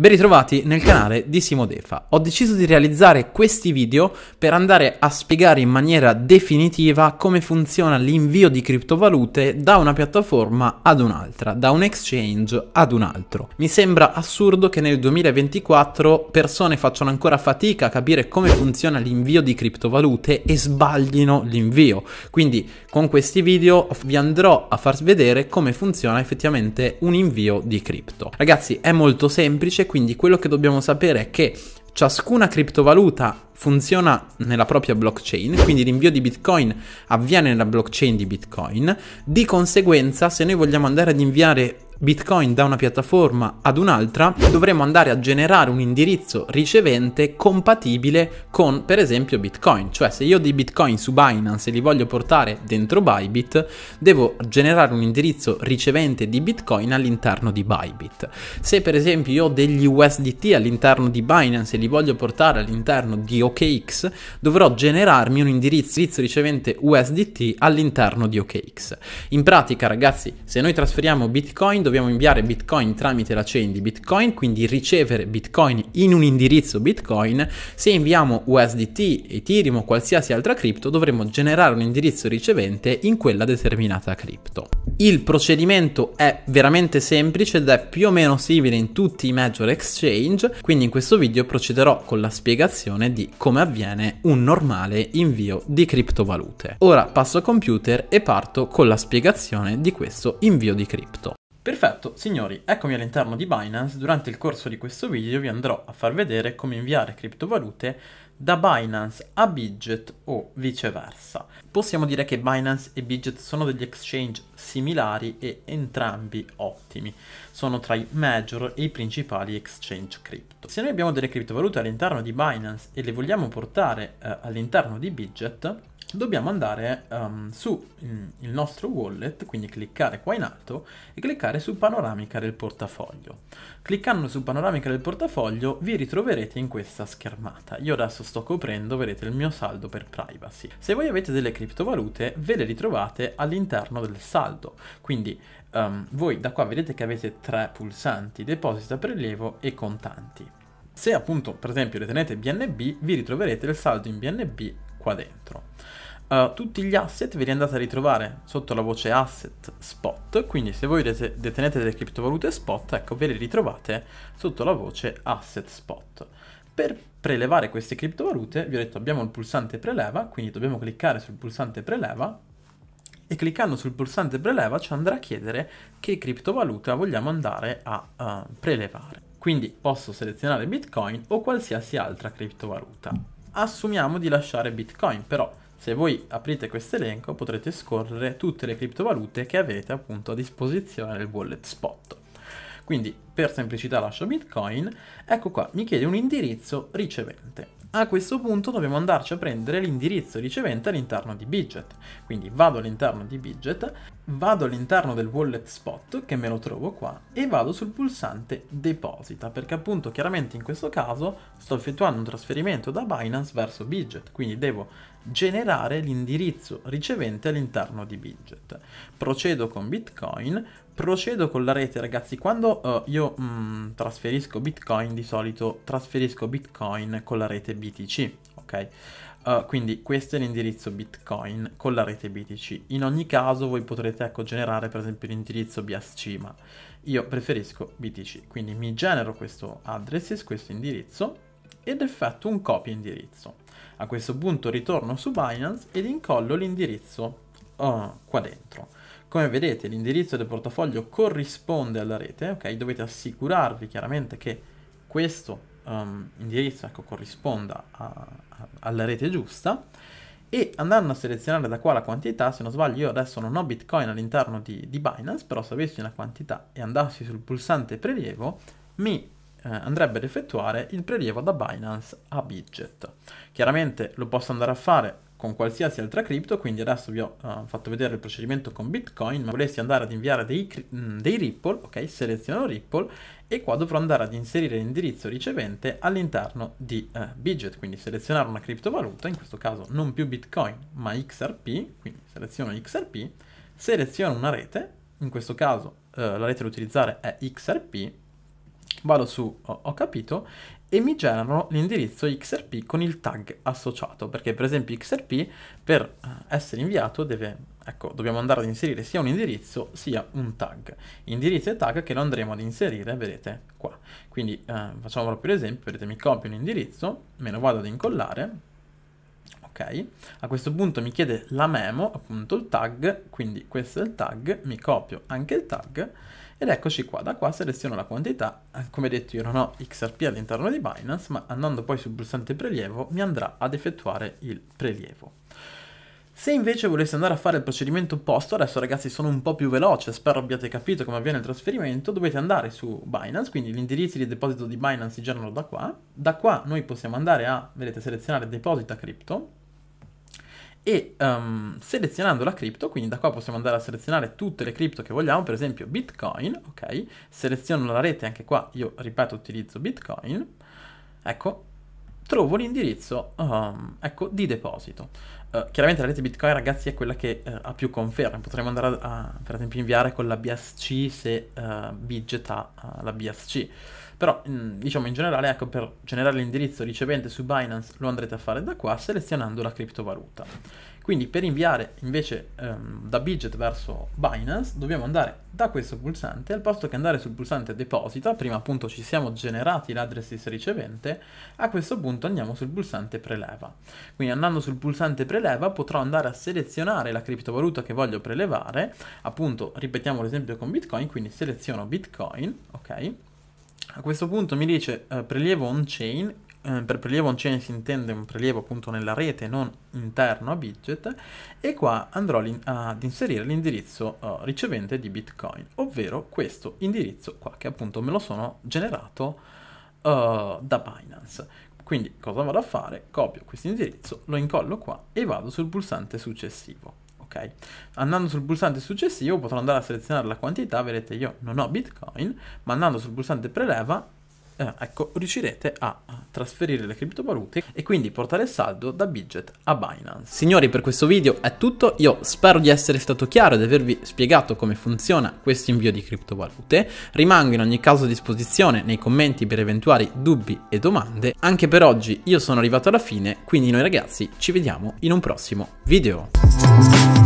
Ben ritrovati nel canale di Simodefa. Ho deciso di realizzare questi video per andare a spiegare in maniera definitiva come funziona l'invio di criptovalute da una piattaforma ad un'altra, da un exchange ad un altro. Mi sembra assurdo che nel 2024 persone facciano ancora fatica a capire come funziona l'invio di criptovalute e sbaglino l'invio. Quindi con questi video vi andrò a far vedere come funziona effettivamente un invio di cripto. Ragazzi, è molto semplice quindi quello che dobbiamo sapere è che Ciascuna criptovaluta funziona nella propria blockchain, quindi l'invio di Bitcoin avviene nella blockchain di Bitcoin, di conseguenza se noi vogliamo andare ad inviare Bitcoin da una piattaforma ad un'altra, dovremo andare a generare un indirizzo ricevente compatibile con per esempio Bitcoin, cioè se io ho dei Bitcoin su Binance e li voglio portare dentro Bybit, devo generare un indirizzo ricevente di Bitcoin all'interno di Bybit. Se per esempio io ho degli USDT all'interno di Binance e li voglio portare all'interno di OKX, dovrò generarmi un indirizzo ricevente USDT all'interno di OKX. In pratica, ragazzi, se noi trasferiamo Bitcoin dobbiamo inviare Bitcoin tramite la chain di Bitcoin, quindi ricevere Bitcoin in un indirizzo Bitcoin, se inviamo USDT, Ethereum o qualsiasi altra cripto, dovremo generare un indirizzo ricevente in quella determinata cripto. Il procedimento è veramente semplice ed è più o meno simile in tutti i major exchange, quindi in questo video procederò con la spiegazione di come avviene un normale invio di criptovalute. Ora passo a computer e parto con la spiegazione di questo invio di cripto. Perfetto, signori, eccomi all'interno di Binance. Durante il corso di questo video vi andrò a far vedere come inviare criptovalute da Binance a Bidget o viceversa. Possiamo dire che Binance e Bidget sono degli exchange similari e entrambi ottimi. Sono tra i major e i principali exchange cripto. Se noi abbiamo delle criptovalute all'interno di Binance e le vogliamo portare eh, all'interno di Bidget, dobbiamo andare um, il nostro wallet, quindi cliccare qua in alto e cliccare su panoramica del portafoglio. Cliccando su panoramica del portafoglio vi ritroverete in questa schermata. Io adesso sto coprendo, vedete, il mio saldo per privacy. Se voi avete delle criptovalute ve le ritrovate all'interno del saldo, quindi um, voi da qua vedete che avete tre pulsanti, deposita, prelievo e contanti. Se appunto per esempio le BNB vi ritroverete il saldo in BNB qua dentro. Uh, tutti gli asset ve li andate a ritrovare sotto la voce asset spot, quindi se voi detenete delle criptovalute spot, ecco, ve le ritrovate sotto la voce asset spot. Per prelevare queste criptovalute, vi ho detto abbiamo il pulsante preleva, quindi dobbiamo cliccare sul pulsante preleva e cliccando sul pulsante preleva ci andrà a chiedere che criptovaluta vogliamo andare a uh, prelevare. Quindi posso selezionare Bitcoin o qualsiasi altra criptovaluta assumiamo di lasciare Bitcoin, però se voi aprite questo elenco potrete scorrere tutte le criptovalute che avete appunto a disposizione nel wallet spot. Quindi per semplicità lascio Bitcoin, ecco qua mi chiede un indirizzo ricevente. A questo punto dobbiamo andarci a prendere l'indirizzo ricevente all'interno di Bidget. Quindi vado all'interno di Bidget vado all'interno del wallet spot che me lo trovo qua e vado sul pulsante deposita perché appunto chiaramente in questo caso sto effettuando un trasferimento da Binance verso Bidget quindi devo generare l'indirizzo ricevente all'interno di Bidget procedo con Bitcoin procedo con la rete ragazzi quando uh, io mh, mm, trasferisco Bitcoin di solito trasferisco Bitcoin con la rete BTC ok Uh, quindi questo è l'indirizzo Bitcoin con la rete BTC. In ogni caso voi potrete ecco, generare per esempio l'indirizzo BSC, ma io preferisco BTC. Quindi mi genero questo address, questo indirizzo ed effetto un copia indirizzo. A questo punto ritorno su Binance ed incollo l'indirizzo uh, qua dentro. Come vedete l'indirizzo del portafoglio corrisponde alla rete, ok? Dovete assicurarvi chiaramente che questo um, indirizzo ecco, corrisponda a, a, alla rete giusta e andando a selezionare da qua la quantità, se non sbaglio io adesso non ho bitcoin all'interno di, di Binance, però se avessi una quantità e andassi sul pulsante prelievo, mi eh, andrebbe ad effettuare il prelievo da Binance a Bidget. Chiaramente lo posso andare a fare con qualsiasi altra cripto, quindi adesso vi ho uh, fatto vedere il procedimento con Bitcoin, ma volessi andare ad inviare dei, mm, dei Ripple, ok, seleziono Ripple e qua dovrò andare ad inserire l'indirizzo ricevente all'interno di uh, Bidget, quindi selezionare una criptovaluta, in questo caso non più Bitcoin ma XRP, quindi seleziono XRP, seleziono una rete, in questo caso uh, la rete da utilizzare è XRP, vado su ho capito e mi generano l'indirizzo XRP con il tag associato, perché per esempio XRP per eh, essere inviato deve, ecco, dobbiamo andare ad inserire sia un indirizzo sia un tag, indirizzo e tag che lo andremo ad inserire, vedete qua, quindi eh, facciamo proprio l'esempio, vedete mi copio un indirizzo, me lo vado ad incollare, ok, a questo punto mi chiede la memo, appunto il tag, quindi questo è il tag, mi copio anche il tag, ed eccoci qua, da qua seleziono la quantità, eh, come detto io non ho XRP all'interno di Binance, ma andando poi sul pulsante prelievo mi andrà ad effettuare il prelievo. Se invece volessi andare a fare il procedimento opposto, adesso ragazzi sono un po' più veloce, spero abbiate capito come avviene il trasferimento, dovete andare su Binance, quindi gli indirizzi di deposito di Binance si generano da qua, da qua noi possiamo andare a, vedete, selezionare deposita crypto, e um, selezionando la cripto, quindi da qua possiamo andare a selezionare tutte le cripto che vogliamo, per esempio Bitcoin, ok? Seleziono la rete, anche qua io ripeto utilizzo Bitcoin, ecco, trovo l'indirizzo um, ecco, di deposito. Uh, chiaramente la rete Bitcoin, ragazzi, è quella che uh, ha più conferme. Potremmo andare a, a, per esempio, inviare con la BSC se uh, Bidget ha la BSC. Però, mh, mm, diciamo, in generale, ecco, per generare l'indirizzo ricevente su Binance lo andrete a fare da qua selezionando la criptovaluta. Quindi per inviare invece ehm, da Bidget verso Binance dobbiamo andare da questo pulsante al posto che andare sul pulsante deposita, prima appunto ci siamo generati l'address ricevente, a questo punto andiamo sul pulsante preleva. Quindi andando sul pulsante preleva potrò andare a selezionare la criptovaluta che voglio prelevare, appunto ripetiamo l'esempio con Bitcoin, quindi seleziono Bitcoin, ok? A questo punto mi dice eh, prelievo on chain Ehm, per prelievo on-chain si intende un prelievo appunto nella rete, non interno a Bitget, e qua andrò ad inserire l'indirizzo eh, ricevente di Bitcoin, ovvero questo indirizzo qua che appunto me lo sono generato uh, da Binance. Quindi cosa vado a fare? Copio questo indirizzo, lo incollo qua e vado sul pulsante successivo. Okay. Andando sul pulsante successivo potrò andare a selezionare la quantità, vedete io non ho Bitcoin, ma andando sul pulsante preleva eh, ecco, riuscirete a trasferire le criptovalute e quindi portare il saldo da Bidget a Binance. Signori, per questo video è tutto. Io spero di essere stato chiaro e di avervi spiegato come funziona questo invio di criptovalute. Rimango in ogni caso a disposizione nei commenti per eventuali dubbi e domande. Anche per oggi io sono arrivato alla fine, quindi noi ragazzi ci vediamo in un prossimo video.